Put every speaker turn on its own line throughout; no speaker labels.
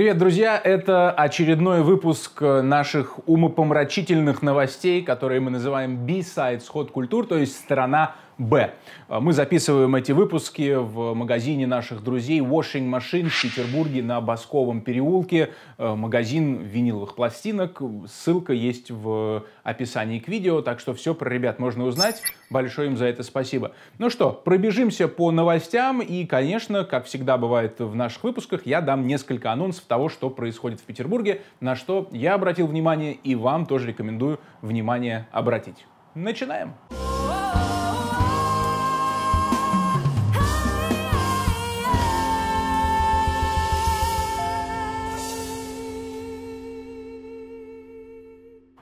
Привет, друзья! Это очередной выпуск э, наших умопомрачительных новостей, которые мы называем B-Side Сход культур, то есть страна Б. Мы записываем эти выпуски в магазине наших друзей Washing Machine в Петербурге на Басковом переулке. Э, магазин виниловых пластинок. Ссылка есть в описании к видео, так что все про ребят можно узнать. Большое им за это спасибо. Ну что, пробежимся по новостям. И, конечно, как всегда бывает в наших выпусках, я дам несколько анонсов того, что происходит в Петербурге, на что я обратил внимание и вам тоже рекомендую внимание обратить. Начинаем! Начинаем!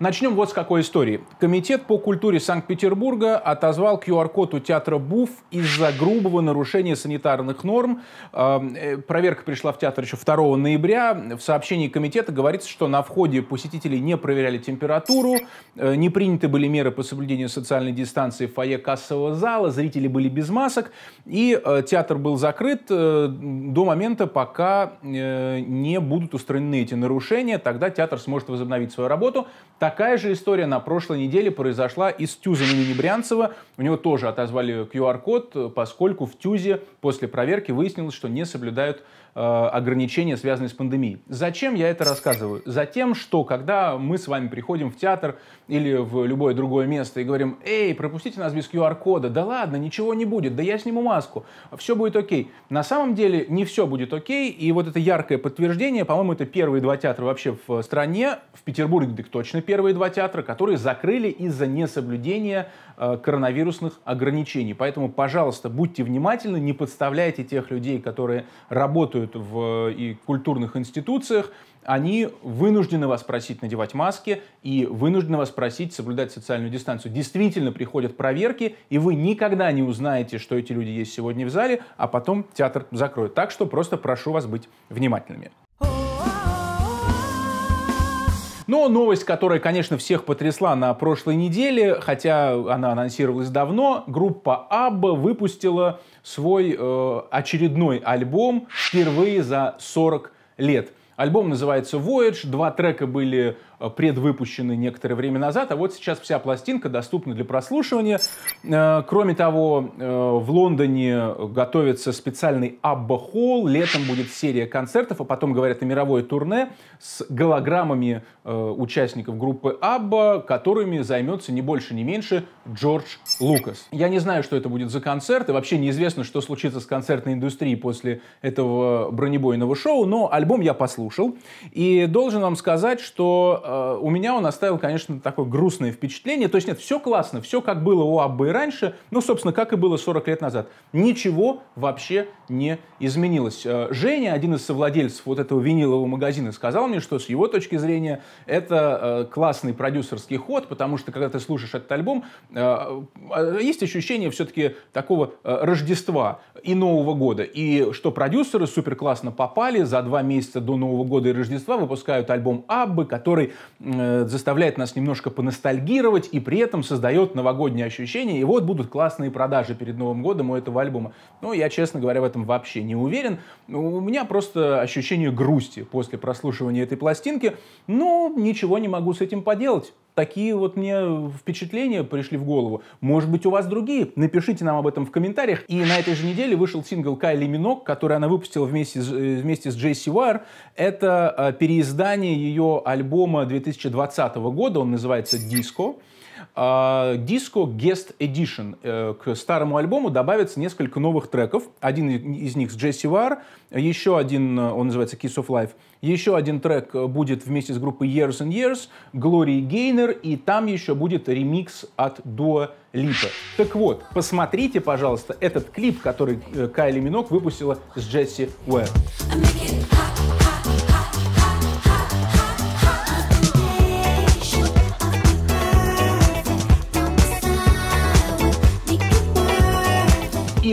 Начнем вот с какой истории. Комитет по культуре Санкт-Петербурга отозвал QR-код у театра БУФ из-за грубого нарушения санитарных норм. Эм, э, проверка пришла в театр еще 2 ноября. В сообщении комитета говорится, что на входе посетители не проверяли температуру, э, не приняты были меры по соблюдению социальной дистанции в фойе кассового зала, зрители были без масок, и э, театр был закрыт до момента, пока не будут устранены эти нарушения. Тогда театр сможет возобновить свою работу. Такая же история на прошлой неделе произошла и с Тюзом имени Брянцева. У него тоже отозвали QR-код, поскольку в Тюзе после проверки выяснилось, что не соблюдают Э, ограничения, связанные с пандемией. Зачем я это рассказываю? Затем, что когда мы с вами приходим в театр или в любое другое место и говорим, эй, пропустите нас без QR-кода, да ладно, ничего не будет, да я сниму маску, все будет окей. На самом деле не все будет окей, и вот это яркое подтверждение, по-моему, это первые два театра вообще в стране, в Петербурге так точно первые два театра, которые закрыли из-за несоблюдения э, коронавирусных ограничений. Поэтому, пожалуйста, будьте внимательны, не подставляйте тех людей, которые работают работают в и культурных институциях, они вынуждены вас просить надевать маски и вынуждены вас просить соблюдать социальную дистанцию. Действительно приходят проверки, и вы никогда не узнаете, что эти люди есть сегодня в зале, а потом театр закроют. Так что просто прошу вас быть внимательными. Но ну, новость, которая, конечно, всех потрясла на прошлой неделе, хотя она анонсировалась давно, группа Абба выпустила свой э, очередной альбом впервые за 40 лет. Альбом называется Voyage, два трека были предвыпущены некоторое время назад, а вот сейчас вся пластинка доступна для прослушивания. Э, кроме того, э, в Лондоне готовится специальный Абба Холл, летом будет серия концертов, а потом, говорят, и мировое турне с голограммами э, участников группы Абба, которыми займется не больше, не меньше Джордж Лукас. Я не знаю, что это будет за концерт, и вообще неизвестно, что случится с концертной индустрией после этого бронебойного шоу, но альбом я послушал, и должен вам сказать, что Э, у меня он оставил, конечно, такое грустное впечатление. То есть нет, все классно, все как было у Аббы и раньше, ну, собственно, как и было 40 лет назад. Ничего вообще не изменилось. Э, Женя, один из совладельцев вот этого винилового магазина, сказал мне, что с его точки зрения это э, классный продюсерский ход, потому что когда ты слушаешь этот альбом, есть ощущение все-таки такого Рождества и Нового года. И что продюсеры супер классно попали, за два месяца до Нового года и Рождества выпускают альбом Аббы, который Э, заставляет нас немножко поностальгировать и при этом создает новогоднее ощущение. И вот будут классные продажи перед Новым годом у этого альбома. Но я, честно говоря, в этом вообще не уверен. Ну, у меня просто ощущение грусти после прослушивания этой пластинки. Но ну, ничего не могу с этим поделать. Такие вот мне впечатления пришли в голову. Может быть, у вас другие? Напишите нам об этом в комментариях. И на этой же неделе вышел сингл Кайли Минок, который она выпустила вместе с, э, вместе с Джейси Уайр. Это э, переиздание ее альбома 2020 года, он называется «Диско». Disco а, Guest Edition. Э, к старому альбому добавится несколько новых треков. Один из них с Джесси Вар, еще один, э, он называется Kiss of Life. Еще один трек э, будет вместе с группой Years and Years, Glory Gaynor, и там еще будет ремикс от дуо Липа. Так вот, посмотрите, пожалуйста, этот клип, который Кайли Минок выпустила с Джесси Уэр. Well.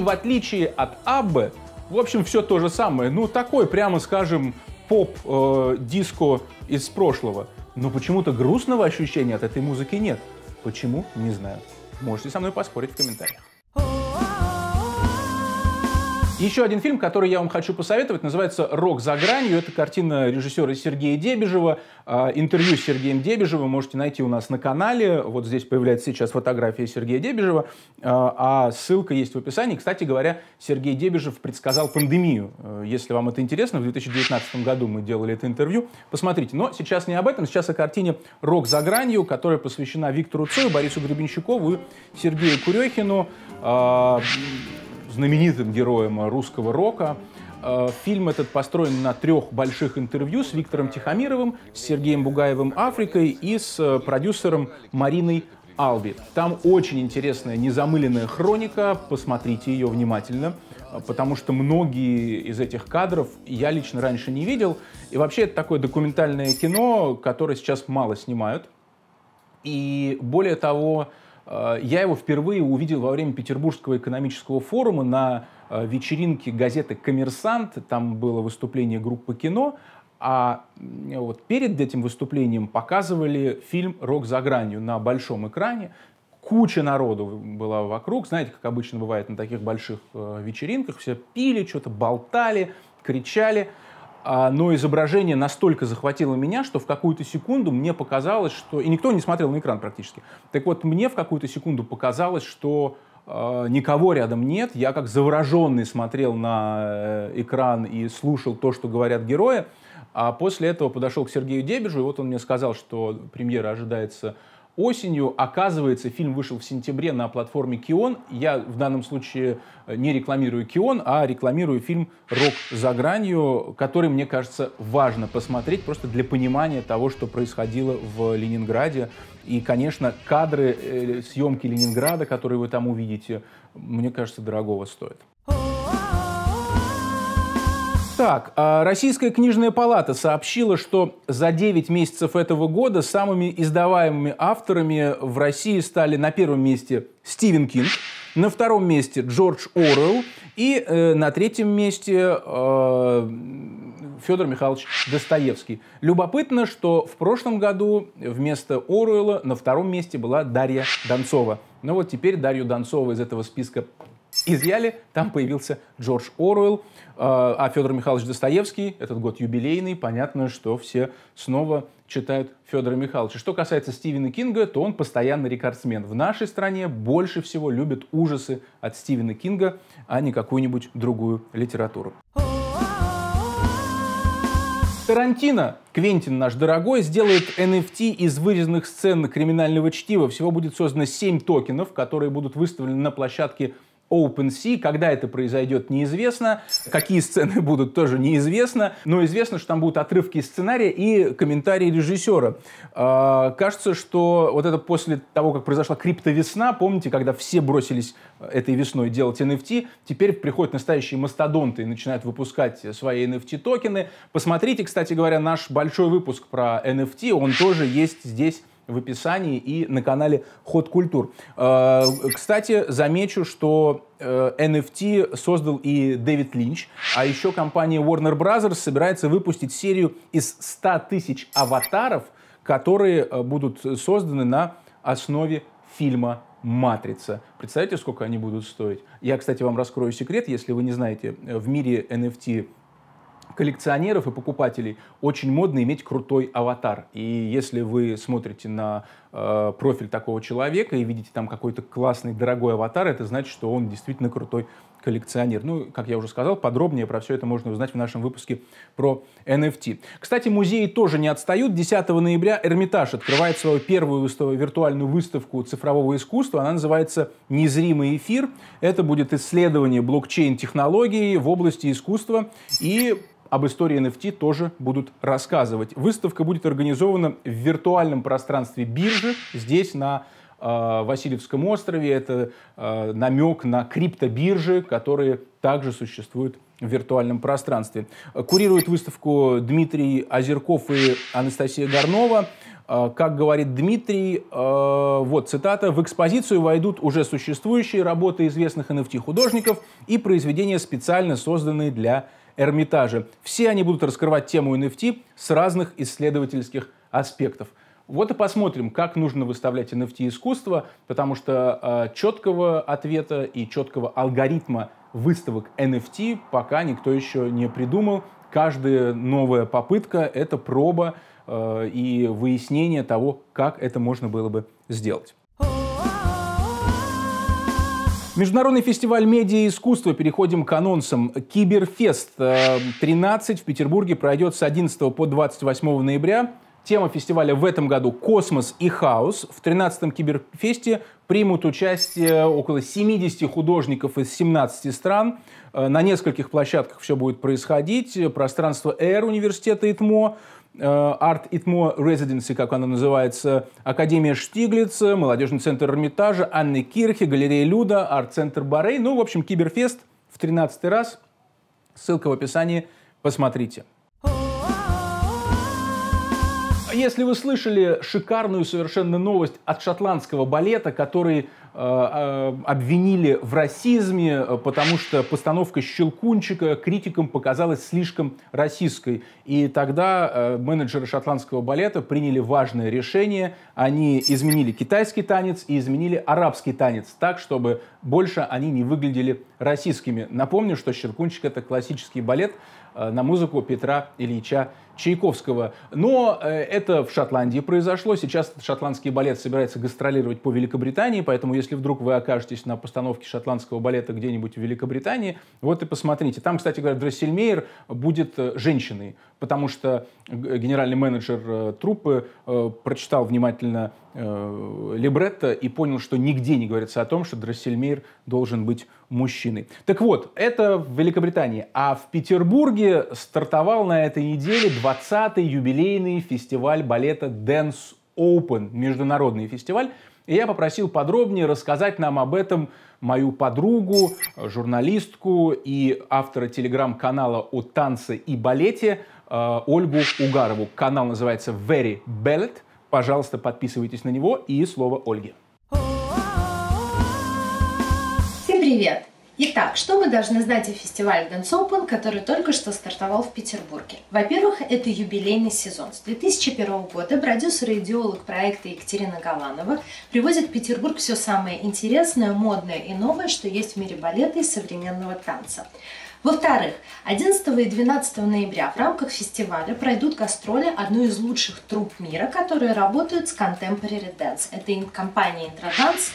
в отличие от Аббе, в общем, все то же самое. Ну, такой, прямо скажем, поп-диско э, из прошлого. Но почему-то грустного ощущения от этой музыки нет. Почему? Не знаю. Можете со мной поспорить в комментариях. Еще один фильм, который я вам хочу посоветовать, называется «Рок за гранью». Это картина режиссера Сергея Дебежева. А, интервью с Сергеем Дебежевым можете найти у нас на канале. Вот здесь появляется сейчас фотография Сергея Дебежева, а, а ссылка есть в описании. Кстати говоря, Сергей Дебежев предсказал пандемию. А, если вам это интересно, в 2019 году мы делали это интервью. Посмотрите. Но сейчас не об этом, сейчас о картине «Рок за гранью», которая посвящена Виктору Цою, Борису Гребенщикову и Сергею Курехину знаменитым героем русского рока. Э, фильм этот построен на трех больших интервью с Виктором Тихомировым, с Сергеем Бугаевым «Африкой» и с э, продюсером Мариной Алби. Там очень интересная незамыленная хроника, посмотрите ее внимательно, э, потому что многие из этих кадров я лично раньше не видел. И вообще это такое документальное кино, которое сейчас мало снимают. И более того, Э, я его впервые увидел во время Петербургского экономического форума на э, вечеринке газеты «Коммерсант». Там было выступление группы «Кино». А вот перед этим выступлением показывали фильм «Рок за гранью» на большом экране. Куча народу была вокруг. Знаете, как обычно бывает на таких больших э, вечеринках. Все пили, что-то болтали, кричали. А, но изображение настолько захватило меня, что в какую-то секунду мне показалось, что... И никто не смотрел на экран практически. Так вот, мне в какую-то секунду показалось, что э, никого рядом нет. Я как завороженный смотрел на э, экран и слушал то, что говорят герои. А после этого подошел к Сергею Дебежу, и вот он мне сказал, что премьера ожидается Осенью, оказывается, фильм вышел в сентябре на платформе Кион. Я в данном случае э, не рекламирую Кион, а рекламирую фильм «Рок за гранью», который, мне кажется, важно посмотреть просто для понимания того, что происходило в Ленинграде. И, конечно, кадры э, съемки Ленинграда, которые вы там увидите, мне кажется, дорогого стоят. Так, а, Российская книжная палата сообщила, что за 9 месяцев этого года самыми издаваемыми авторами в России стали на первом месте Стивен Кинг, на втором месте Джордж Оруэлл и э, на третьем месте э, Федор Михайлович Достоевский. Любопытно, что в прошлом году вместо Оруэлла на втором месте была Дарья Донцова. Ну вот теперь Дарью Донцову из этого списка изъяли, там появился Джордж Оруэлл, а, а Федор Михайлович Достоевский, этот год юбилейный, понятно, что все снова читают Федора Михайловича. Что касается Стивена Кинга, то он постоянно рекордсмен. В нашей стране больше всего любят ужасы от Стивена Кинга, а не какую-нибудь другую литературу. Тарантино, Квентин наш дорогой, сделает NFT из вырезанных сцен криминального чтива. Всего будет создано 7 токенов, которые будут выставлены на площадке OpenSea. Когда это произойдет, неизвестно. Какие сцены будут, тоже неизвестно. Но известно, что там будут отрывки из сценария и комментарии режиссера. Э, кажется, что вот это после того, как произошла криптовесна, помните, когда все бросились э, этой весной делать NFT, теперь приходят настоящие мастодонты и начинают выпускать свои NFT-токены. Посмотрите, кстати говоря, наш большой выпуск про NFT. Он тоже есть здесь в описании и на канале Ход Культур. Э, кстати, замечу, что NFT э, создал и Дэвид Линч, а еще компания Warner Bros. собирается выпустить серию из 100 тысяч аватаров, которые э, будут созданы на основе фильма «Матрица». Представляете, сколько они будут стоить? Я, кстати, вам раскрою секрет, если вы не знаете, в мире NFT коллекционеров и покупателей очень модно иметь крутой аватар. И если вы смотрите на Э, профиль такого человека и видите там какой-то классный, дорогой аватар, это значит, что он действительно крутой коллекционер. Ну, как я уже сказал, подробнее про все это можно узнать в нашем выпуске про NFT. Кстати, музеи тоже не отстают. 10 ноября Эрмитаж открывает свою первую выставку, виртуальную выставку цифрового искусства. Она называется «Незримый эфир». Это будет исследование блокчейн-технологии в области искусства и об истории NFT тоже будут рассказывать. Выставка будет организована в виртуальном пространстве биржи здесь на э, Васильевском острове. Это э, намек на криптобиржи, которые также существуют в виртуальном пространстве. Курирует выставку Дмитрий Озерков и Анастасия Горнова. Э, как говорит Дмитрий, вот цитата, «В экспозицию войдут уже существующие работы известных NFT-художников и произведения, специально созданные для Эрмитажа. Все они будут раскрывать тему NFT с разных исследовательских аспектов. Вот и посмотрим, как нужно выставлять NFT искусство, потому что э, четкого ответа и четкого алгоритма выставок NFT пока никто еще не придумал. Каждая новая попытка — это проба э, и выяснение того, как это можно было бы сделать. Международный фестиваль медиа и искусства. Переходим к анонсам. Киберфест 13 а, в Петербурге пройдет с 11 по 28 ноября. Тема фестиваля в этом году «Космос и хаос». В 13-м Киберфесте примут участие около 70 художников из 17 стран. Э, на нескольких площадках все будет происходить. Пространство Air университета ИТМО, Арт э, ИТМО Residency, как она называется, Академия Штиглица, Молодежный центр Эрмитажа, Анны Кирхи, Галерея Люда, Арт-центр Барей. Ну, в общем, Киберфест в 13 раз. Ссылка в описании. Посмотрите если вы слышали шикарную совершенно новость от шотландского балета, который э, э, обвинили в расизме, э, потому что постановка «Щелкунчика» критикам показалась слишком расистской. И тогда менеджеры шотландского балета приняли важное решение. Они изменили китайский танец и изменили арабский танец так, чтобы больше они не выглядели расистскими. Напомню, что «Щелкунчик» — это классический балет на музыку Петра Ильича Чайковского. Но э, это в Шотландии произошло. Сейчас шотландский балет собирается гастролировать по Великобритании, поэтому если вдруг вы окажетесь на постановке шотландского балета где-нибудь в Великобритании, вот и посмотрите. Там, кстати говоря, Дрессельмейер будет э, женщиной, потому что э, генеральный менеджер труппы прочитал внимательно либретто и понял, что нигде не говорится о том, что Дрессельмейр должен быть мужчиной. Так вот, это в Великобритании. А в Петербурге стартовал на этой неделе 20-й юбилейный фестиваль балета Dance Open, международный фестиваль. И я попросил подробнее рассказать нам об этом мою подругу, журналистку и автора телеграм-канала о танце и балете э, Ольгу Угарову. Канал называется Very Ballet. Пожалуйста, подписывайтесь на него. И слово Ольге.
Всем привет! Итак, что мы должны знать о фестивале Dance Open, который только что стартовал в Петербурге? Во-первых, это юбилейный сезон. С 2001 года продюсер и идеолог проекта Екатерина Галанова привозит в Петербург все самое интересное, модное и новое, что есть в мире балета и современного танца. Во-вторых, 11 и 12 ноября в рамках фестиваля пройдут гастроли одной из лучших труп мира, которые работают с Contemporary Dance. Это компания Intradance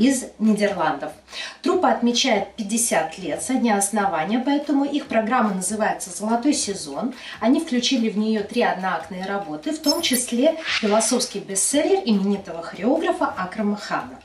из Нидерландов. Труппа отмечает 50 лет со дня основания, поэтому их программа называется «Золотой сезон». Они включили в нее три одноактные работы, в том числе философский бестселлер именитого хореографа Акрама Хана.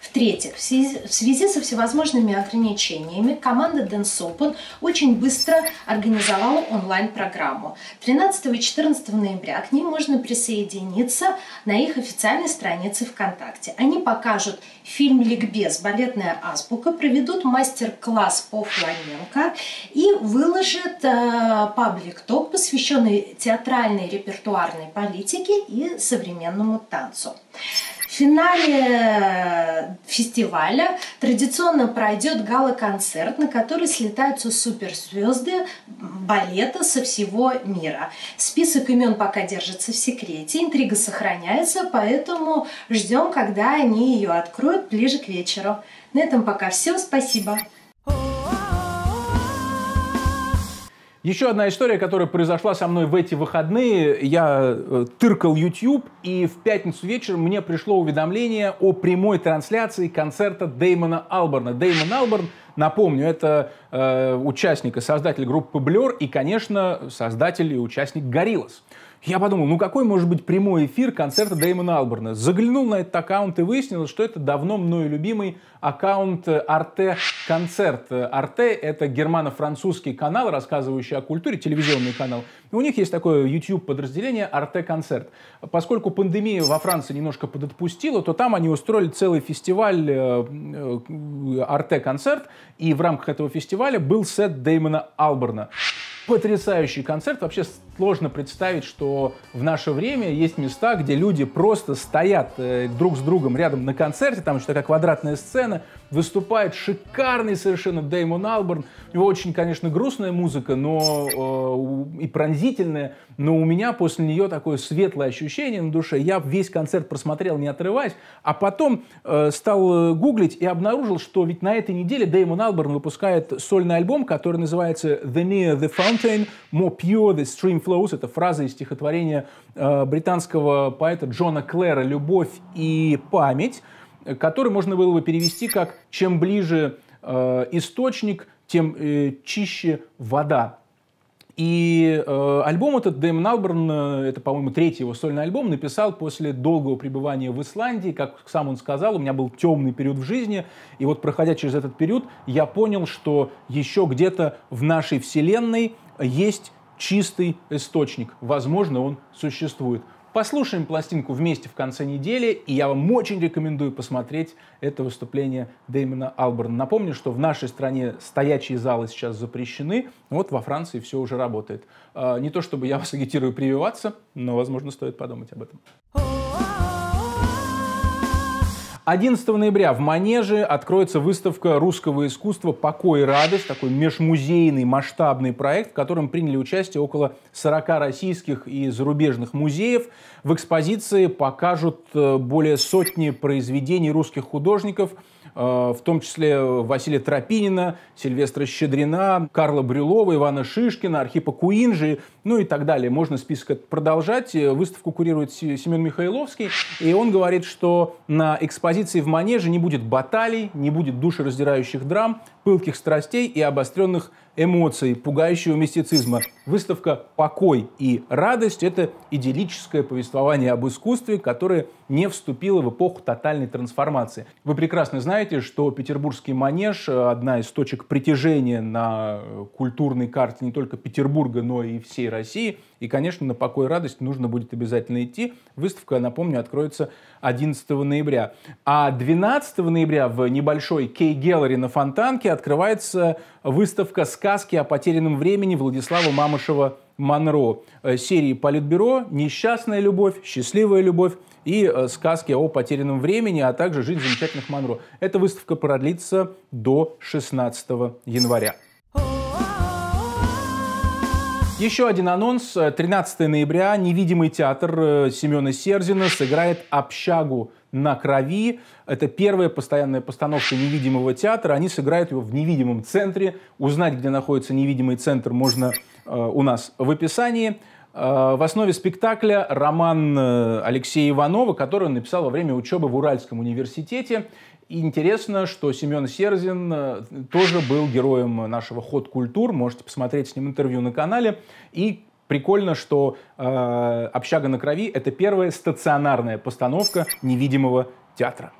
В-третьих, в связи, в связи со всевозможными ограничениями команда Dance Open очень быстро организовала онлайн-программу. 13 и 14 ноября к ней можно присоединиться на их официальной странице ВКонтакте. Они покажут фильм «Ликбез. Балетная азбука», проведут мастер-класс по фламенко и выложат э, паблик-ток, посвященный театральной репертуарной политике и современному танцу. В финале э, фестиваля традиционно пройдет гала-концерт, на который слетаются суперзвезды балета со всего мира. Список имен пока держится в секрете, интрига сохраняется, поэтому ждем, когда они ее откроют ближе к вечеру. На этом пока все. Спасибо.
Еще одна история, которая произошла со мной в эти выходные. Я э, тыркал YouTube, и в пятницу вечером мне пришло уведомление о прямой трансляции концерта Деймона Алберна. Деймон Алберн, напомню, это э, участник и создатель группы Blur и, конечно, создатель и участник Гориллос. Я подумал, ну какой может быть прямой эфир концерта Дэймона Алберна? Заглянул на этот аккаунт и выяснил, что это давно мной любимый аккаунт Арте э, Концерт. Арте э, — это германо-французский канал, рассказывающий о культуре, телевизионный канал. И у них есть такое YouTube-подразделение Арте Концерт. Поскольку пандемия во Франции немножко подотпустила, то там они устроили целый фестиваль Арте э, Концерт, и в рамках этого фестиваля был сет Дэймона Алберна потрясающий концерт. Вообще сложно представить, что в наше время есть места, где люди просто стоят э, друг с другом рядом на концерте, там еще как квадратная сцена, выступает шикарный совершенно Деймон Алберн. У него очень, конечно, грустная музыка, но э, и пронзительная, но у меня после нее такое светлое ощущение на душе. Я весь концерт просмотрел, не отрываясь, а потом э, стал э, гуглить и обнаружил, что ведь на этой неделе Деймон Алберн выпускает сольный альбом, который называется «The Near the Fountain, More Pure the Stream Flows». Это фраза из стихотворения э, британского поэта Джона Клэра «Любовь и память». Э, который можно было бы перевести как «чем ближе э, источник, тем э, чище вода». И э, альбом этот Дэм Налберн, это, по-моему, третий его сольный альбом, написал после долгого пребывания в Исландии. Как сам он сказал, у меня был темный период в жизни. И вот проходя через этот период, я понял, что еще где-то в нашей вселенной есть чистый источник. Возможно, он существует. Послушаем пластинку вместе в конце недели, и я вам очень рекомендую посмотреть это выступление Дэймона Алберна. Напомню, что в нашей стране стоячие залы сейчас запрещены, вот во Франции все уже работает. А, не то чтобы я вас агитирую прививаться, но, возможно, стоит подумать об этом. 11 ноября в Манеже откроется выставка русского искусства «Покой и радость», такой межмузейный масштабный проект, в котором приняли участие около 40 российских и зарубежных музеев. В экспозиции покажут э, более сотни произведений русских художников – Э, в том числе э, Василия Тропинина, Сильвестра Щедрина, Карла Брюлова, Ивана Шишкина, Архипа Куинжи, ну и так далее. Можно список продолжать. Э, выставку курирует Семен Михайловский, и он говорит, что на экспозиции в Манеже не будет баталий, не будет душераздирающих драм, пылких страстей и обостренных эмоций, пугающего мистицизма. Выставка «Покой и радость» — это идиллическое повествование об искусстве, которое не вступило в эпоху тотальной трансформации. Вы прекрасно знаете, что петербургский манеж — одна из точек притяжения на культурной карте не только Петербурга, но и всей России. И, конечно, на «Покой и радость» нужно будет обязательно идти. Выставка, напомню, откроется 11 ноября. А 12 ноября в небольшой Кей Геллери на Фонтанке открывается выставка «Сказки о потерянном времени» Владислава Мамышева Монро, э, серии «Политбюро», «Несчастная любовь», «Счастливая любовь» и э, «Сказки о потерянном времени», а также «Жизнь замечательных Монро». Эта выставка продлится до 16 января. Еще один анонс. 13 ноября «Невидимый театр» э, Семена Серзина сыграет «Общагу на крови». Это первая постоянная постановка «Невидимого театра». Они сыграют его в невидимом центре. Узнать, где находится невидимый центр, можно э, у нас в описании. Э, в основе спектакля роман э, Алексея Иванова, который он написал во время учебы в Уральском университете. И интересно, что Семен Серзин э, тоже был героем нашего «Ход культур». Можете посмотреть с ним интервью на канале. И прикольно, что э, «Общага на крови» — это первая стационарная постановка невидимого театра.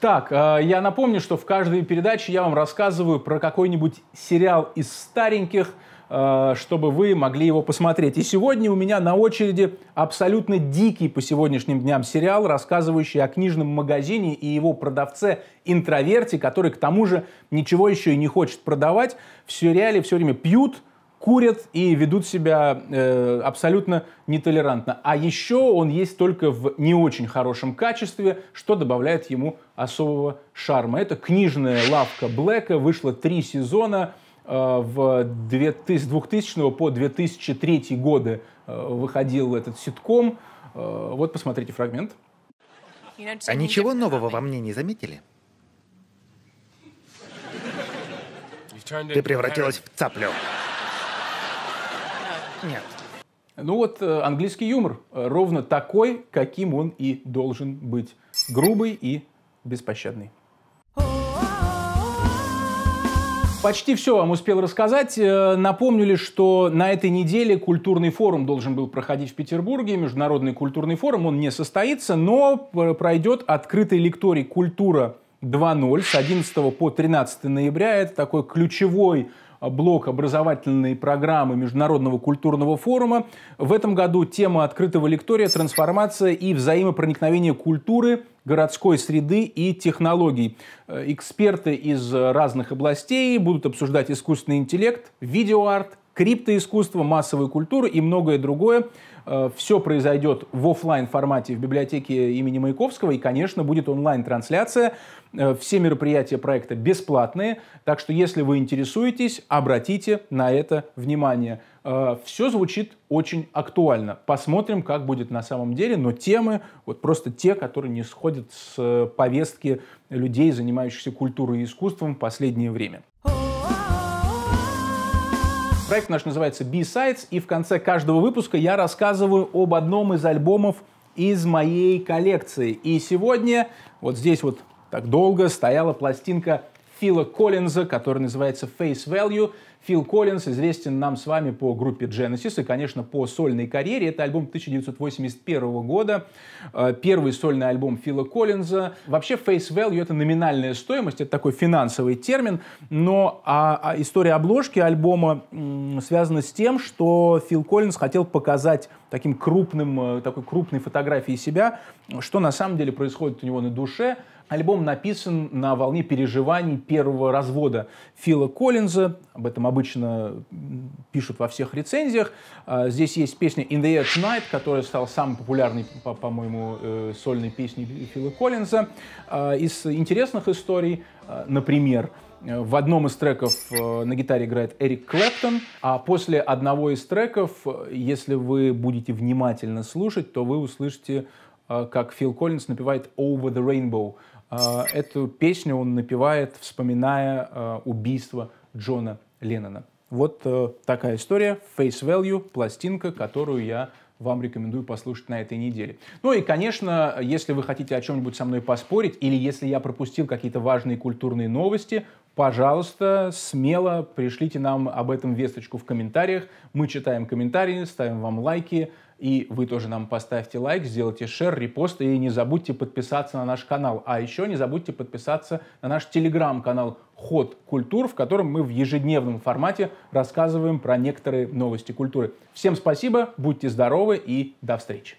Так, э, я напомню, что в каждой передаче я вам рассказываю про какой-нибудь сериал из стареньких, Э, чтобы вы могли его посмотреть. И сегодня у меня на очереди абсолютно дикий по сегодняшним дням сериал, рассказывающий о книжном магазине и его продавце-интроверте, который к тому же ничего еще и не хочет продавать. В сериале все время пьют, курят и ведут себя э, абсолютно нетолерантно. А еще он есть только в не очень хорошем качестве, что добавляет ему особого шарма. Это книжная лавка Блэка, вышло три сезона – Э, в 2000 по 2003 годы э, выходил этот ситком. Э, вот посмотрите фрагмент. А ничего
нового во мне не заметили?
Ты превратилась в цаплю. Нет. Ну вот английский юмор ровно такой, каким он и должен быть. Грубый и беспощадный. Почти все вам успел рассказать. Э, напомню лишь, что на этой неделе культурный форум должен был проходить в Петербурге. Международный культурный форум, он не состоится, но э, пройдет открытый лекторий «Культура 2.0» с 11 по 13 ноября. Это такой ключевой э, блок образовательной программы Международного культурного форума. В этом году тема открытого лектория «Трансформация и взаимопроникновение культуры – городской среды и технологий. Э, эксперты из э, разных областей будут обсуждать искусственный интеллект, видеоарт, криптоискусство, массовую культуру и многое другое. Э, все произойдет в офлайн формате в библиотеке имени Маяковского и, конечно, будет онлайн-трансляция. Э, все мероприятия проекта бесплатные, так что если вы интересуетесь, обратите на это внимание. Э, все звучит очень актуально. Посмотрим, как будет на самом деле, но темы вот просто те, которые не сходят с повестки людей, занимающихся культурой и искусством в последнее время. Проект наш называется B-Sides, и в конце каждого выпуска я рассказываю об одном из альбомов из моей коллекции. И сегодня вот здесь вот так долго стояла пластинка Фила Коллинза, которая называется Face Value — Фил Коллинз известен нам с вами по группе Genesis и, конечно, по сольной карьере. Это альбом 1981 года, э, первый сольный альбом Фила Коллинза. Вообще, face value — это номинальная стоимость, это такой финансовый термин, но а, а история обложки альбома м, связана с тем, что Фил Коллинз хотел показать таким крупным, э, такой крупной фотографией себя, что на самом деле происходит у него на душе — Альбом написан на волне переживаний первого развода Фила Коллинза. Об этом обычно пишут во всех рецензиях. А, здесь есть песня «In the Air Tonight», которая стала самой популярной, по-моему, э, сольной песней Фила Коллинза. А, из интересных историй, а, например, э, в одном из треков э, на гитаре играет Эрик Клэптон, а после одного из треков, если вы будете внимательно слушать, то вы услышите, как Фил Коллинз напевает «Over the Rainbow», а, эту песню он напевает, вспоминая а, убийство Джона Леннона. Вот э, такая история. Face Value, пластинка, которую я вам рекомендую послушать на этой неделе. Ну и, конечно, если вы хотите о чем-нибудь со мной поспорить, или если я пропустил какие-то важные культурные новости, пожалуйста, смело пришлите нам об этом весточку в комментариях. Мы читаем комментарии, ставим вам лайки, и вы тоже нам поставьте лайк, сделайте шер, репост и не забудьте подписаться на наш канал. А еще не забудьте подписаться на наш телеграм-канал «Ход культур», в котором мы в ежедневном формате рассказываем про некоторые новости культуры. Всем спасибо, будьте здоровы и до встречи!